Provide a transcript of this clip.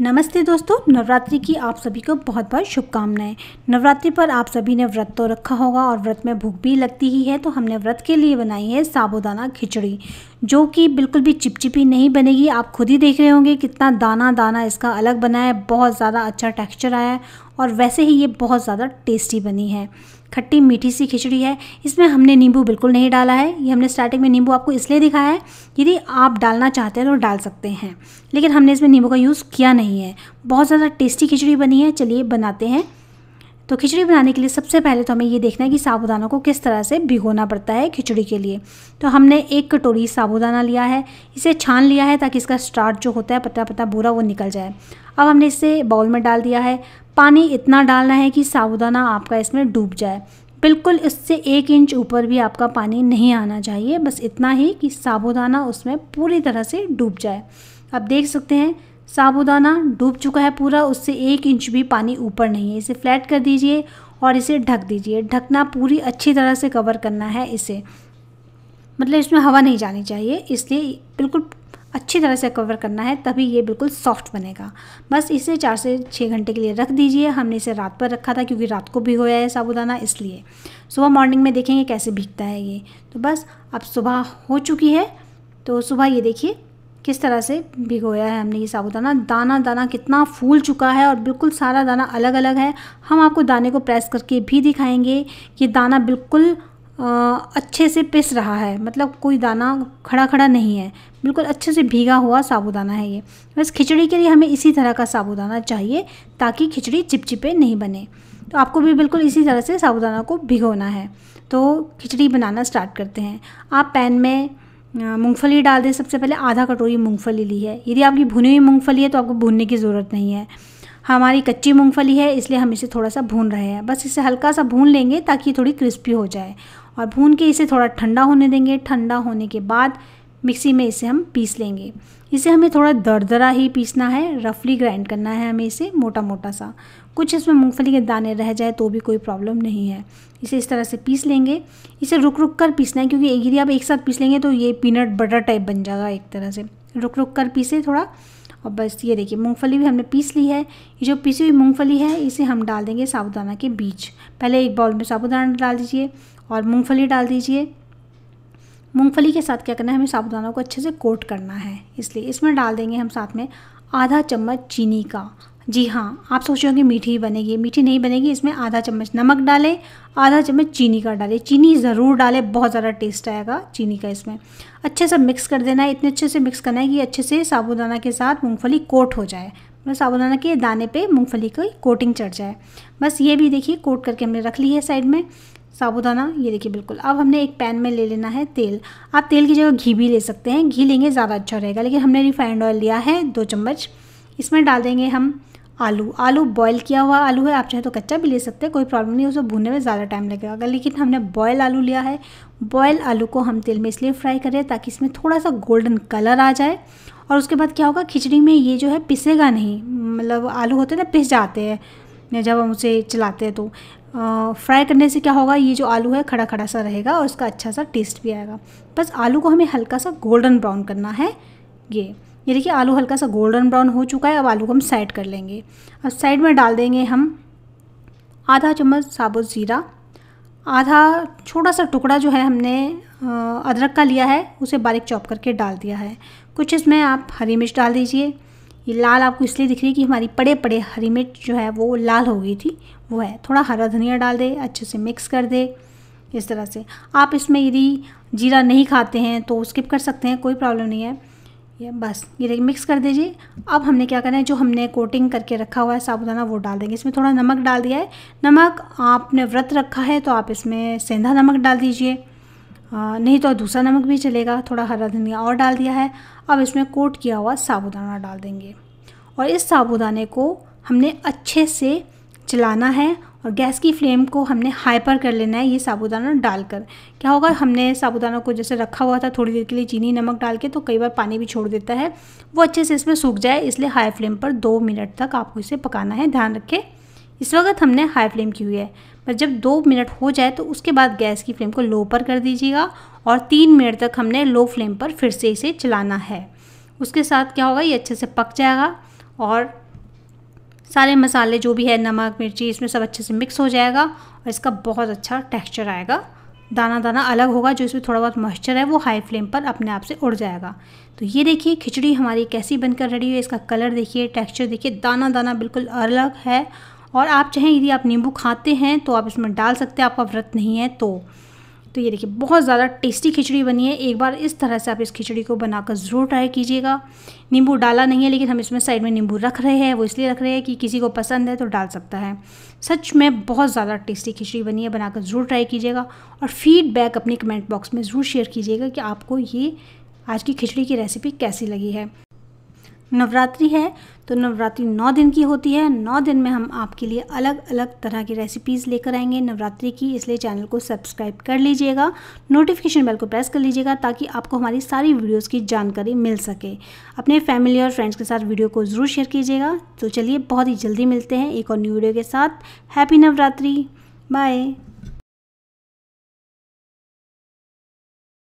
नमस्ते दोस्तों नवरात्रि की आप सभी को बहुत बहुत शुभकामनाएं नवरात्रि पर आप सभी ने व्रत तो रखा होगा और व्रत में भूख भी लगती ही है तो हमने व्रत के लिए बनाई है साबुदाना खिचड़ी जो कि बिल्कुल भी चिपचिपी नहीं बनेगी आप खुद ही देख रहे होंगे कितना दाना दाना इसका अलग बना है बहुत ज़्यादा अच्छा टेक्स्चर आया है और वैसे ही ये बहुत ज़्यादा टेस्टी बनी है खट्टी मीठी सी खिचड़ी है इसमें हमने नींबू बिल्कुल नहीं डाला है ये हमने स्टार्टिंग में नींबू आपको इसलिए दिखाया है यदि आप डालना चाहते हैं तो डाल सकते हैं लेकिन हमने इसमें नींबू का यूज़ किया नहीं है बहुत ज़्यादा टेस्टी खिचड़ी बनी है चलिए बनाते हैं तो खिचड़ी बनाने के लिए सबसे पहले तो हमें ये देखना है कि साबूदानों को किस तरह से भिगोना पड़ता है खिचड़ी के लिए तो हमने एक कटोरी साबुदाना लिया है इसे छान लिया है ताकि इसका स्टार्ट जो होता है पता पता बुरा वो निकल जाए अब हमने इसे बाउल में डाल दिया है पानी इतना डालना है कि साबुदाना आपका इसमें डूब जाए बिल्कुल इससे एक इंच ऊपर भी आपका पानी नहीं आना चाहिए बस इतना ही कि साबुदाना उसमें पूरी तरह से डूब जाए आप देख सकते हैं साबुदाना डूब चुका है पूरा उससे एक इंच भी पानी ऊपर नहीं है इसे फ्लैट कर दीजिए और इसे ढक दीजिए ढकना पूरी अच्छी तरह से कवर करना है इसे मतलब इसमें हवा नहीं जानी चाहिए इसलिए बिल्कुल अच्छी तरह से कवर करना है तभी ये बिल्कुल सॉफ्ट बनेगा बस इसे चार से छः घंटे के लिए रख दीजिए हमने इसे रात पर रखा था क्योंकि रात को भिगोया है साबुदाना इसलिए सुबह मॉर्निंग में देखेंगे कैसे भीगता है ये तो बस अब सुबह हो चुकी है तो सुबह ये देखिए किस तरह से भिगोया है हमने ये साबुदाना दाना दाना कितना फूल चुका है और बिल्कुल सारा दाना अलग अलग है हम आपको दाने को प्रेस करके भी दिखाएंगे कि दाना बिल्कुल अच्छे से पिस रहा है मतलब कोई दाना खड़ा खड़ा नहीं है बिल्कुल अच्छे से भीगा हुआ साबूदाना है ये बस खिचड़ी के लिए हमें इसी तरह का साबूदाना चाहिए ताकि खिचड़ी चिपचिपे नहीं बने तो आपको भी बिल्कुल इसी तरह से साबूदाना को भिगोना है तो खिचड़ी बनाना स्टार्ट करते हैं आप पैन में मूँगफली डाल दें सबसे पहले आधा कटोरी मूँगफली ली है यदि आपकी भुनी हुई मूँगफली है तो आपको भूनने की ज़रूरत नहीं है हमारी कच्ची मूंगफली है इसलिए हम इसे थोड़ा सा भून रहे हैं बस इसे हल्का सा भून लेंगे ताकि थोड़ी क्रिस्पी हो जाए और भून के इसे थोड़ा ठंडा होने देंगे ठंडा होने के बाद मिक्सी में इसे हम पीस लेंगे इसे हमें थोड़ा दरदरा ही पीसना है रफली ग्राइंड करना है हमें इसे मोटा मोटा सा कुछ इसमें मूंगफली के दाने रह जाए तो भी कोई प्रॉब्लम नहीं है इसे इस तरह से पीस लेंगे इसे रुक रुक कर पीसना है क्योंकि यदि आप एक साथ पीस लेंगे तो ये पीनट बटर टाइप बन जाएगा एक तरह से रुक रुक कर पीसे थोड़ा और बस ये देखिए मूंगफली भी हमने पीस ली है ये जो पीसी हुई मूंगफली है इसे हम डाल देंगे साबुदाना के बीच पहले एक बाउल में साबुदाना डाल दीजिए और मूँगफली डाल दीजिए मूँगफली के साथ क्या करना है हमें साबुदाना को अच्छे से कोट करना है इसलिए इसमें डाल देंगे हम साथ में आधा चम्मच चीनी का जी हाँ आप सोच रहे होंगे मीठी ही बनेगी मीठी नहीं बनेगी इसमें आधा चम्मच नमक डालें आधा चम्मच चीनी का डालें चीनी ज़रूर डालें बहुत ज़्यादा टेस्ट आएगा चीनी का इसमें अच्छे से मिक्स कर देना है इतने अच्छे से मिक्स करना है कि अच्छे से साबूदाना के साथ मूँगफली कोट हो जाए बस मतलब साबूदाना के दाने पर मूँगफली की कोटिंग चढ़ जाए बस ये भी देखिए कोट करके हमने रख ली है साइड में साबूदाना ये देखिए बिल्कुल अब हमने एक पैन में ले लेना है तेल आप तेल की जगह घी भी ले सकते हैं घी लेंगे ज़्यादा अच्छा रहेगा लेकिन हमने रिफाइंड ऑयल लिया है दो चम्मच इसमें डाल देंगे हम आलू आलू बॉईल किया हुआ आलू है आप चाहे तो कच्चा भी ले सकते हैं कोई प्रॉब्लम नहीं उसे भूनने में ज़्यादा टाइम लगेगा अगर लेकिन हमने बॉयल आलू लिया है बॉयल आलू को हम तेल में इसलिए फ्राई करें ताकि इसमें थोड़ा सा गोल्डन कलर आ जाए और उसके बाद क्या होगा खिचड़ी में ये जो है पिसेगा नहीं मतलब आलू होते हैं ना पिस जाते हैं जब हम उसे चलाते हैं तो फ्राई करने से क्या होगा ये जो आलू है खड़ा खड़ा सा रहेगा और उसका अच्छा सा टेस्ट भी आएगा बस आलू को हमें हल्का सा गोल्डन ब्राउन करना है ये ये देखिए आलू हल्का सा गोल्डन ब्राउन हो चुका है अब आलू को हम साइड कर लेंगे अब साइड में डाल देंगे हम आधा चम्मच साबुत ज़ीरा आधा छोटा सा टुकड़ा जो है हमने अदरक का लिया है उसे बारीक चॉप करके डाल दिया है कुछ इसमें आप हरी मिर्च डाल दीजिए ये लाल आपको इसलिए दिख रही है कि हमारी पड़े पड़े हरी मिर्च जो है वो लाल हो गई थी वो है थोड़ा हरा धनिया डाल दे अच्छे से मिक्स कर दे इस तरह से आप इसमें यदि जीरा नहीं खाते हैं तो स्किप कर सकते हैं कोई प्रॉब्लम नहीं है ये बस ये देखिए मिक्स कर दीजिए अब हमने क्या करना है जो हमने कोटिंग करके रखा हुआ है साबुदाना वो डाल देंगे इसमें थोड़ा नमक डाल दिया है नमक आपने व्रत रखा है तो आप इसमें सेंधा नमक डाल दीजिए नहीं तो दूसरा नमक भी चलेगा थोड़ा हरा धनिया और डाल दिया है अब इसमें कोट किया हुआ साबुदाना डाल देंगे और इस साबुदाने को हमने अच्छे से चलाना है और गैस की फ्लेम को हमने हाई पर कर लेना है ये साबुदाना डालकर क्या होगा हमने साबुदाना को जैसे रखा हुआ था थोड़ी देर के लिए चीनी नमक डाल के तो कई बार पानी भी छोड़ देता है वो अच्छे से इसमें सूख जाए इसलिए हाई फ्लेम पर दो मिनट तक आपको इसे पकाना है ध्यान रखें इस वक्त हमने हाई फ्लेम की हुई है पर जब दो मिनट हो जाए तो उसके बाद गैस की फ्लेम को लो पर कर दीजिएगा और तीन मिनट तक हमने लो फ्लेम पर फिर से इसे चलाना है उसके साथ क्या होगा ये अच्छे से पक जाएगा और सारे मसाले जो भी है नमक मिर्ची इसमें सब अच्छे से मिक्स हो जाएगा और इसका बहुत अच्छा टेक्स्चर आएगा दाना दाना अलग होगा जो इसमें थोड़ा बहुत मॉइस्चर है वो हाई फ्लेम पर अपने आप से उड़ जाएगा तो ये देखिए खिचड़ी हमारी कैसी बनकर रेडी है इसका कलर देखिए टेक्सचर देखिए दाना दाना बिल्कुल अलग है और आप चाहें यदि आप नींबू खाते हैं तो आप इसमें डाल सकते हैं आपका व्रत नहीं है तो तो ये देखिए बहुत ज़्यादा टेस्टी खिचड़ी बनी है एक बार इस तरह से आप इस खिचड़ी को बनाकर ज़रूर ट्राई कीजिएगा नींबू डाला नहीं है लेकिन हम इसमें साइड में नींबू रख रहे हैं वो इसलिए रख रहे हैं कि किसी को पसंद है तो डाल सकता है सच में बहुत ज़्यादा टेस्टी खिचड़ी बनी है बनाकर ज़रूर ट्राई कीजिएगा और फीडबैक अपने कमेंट बॉक्स में ज़रूर शेयर कीजिएगा कि आपको ये आज की खिचड़ी की रेसिपी कैसी लगी है नवरात्रि है तो नवरात्रि नौ दिन की होती है नौ दिन में हम आपके लिए अलग अलग तरह की रेसिपीज़ लेकर आएंगे नवरात्रि की इसलिए चैनल को सब्सक्राइब कर लीजिएगा नोटिफिकेशन बेल को प्रेस कर लीजिएगा ताकि आपको हमारी सारी वीडियोस की जानकारी मिल सके अपने फैमिली और फ्रेंड्स के साथ वीडियो को ज़रूर शेयर कीजिएगा तो चलिए बहुत ही जल्दी मिलते हैं एक और न्यू वीडियो के साथ हैप्पी नवरात्रि बाय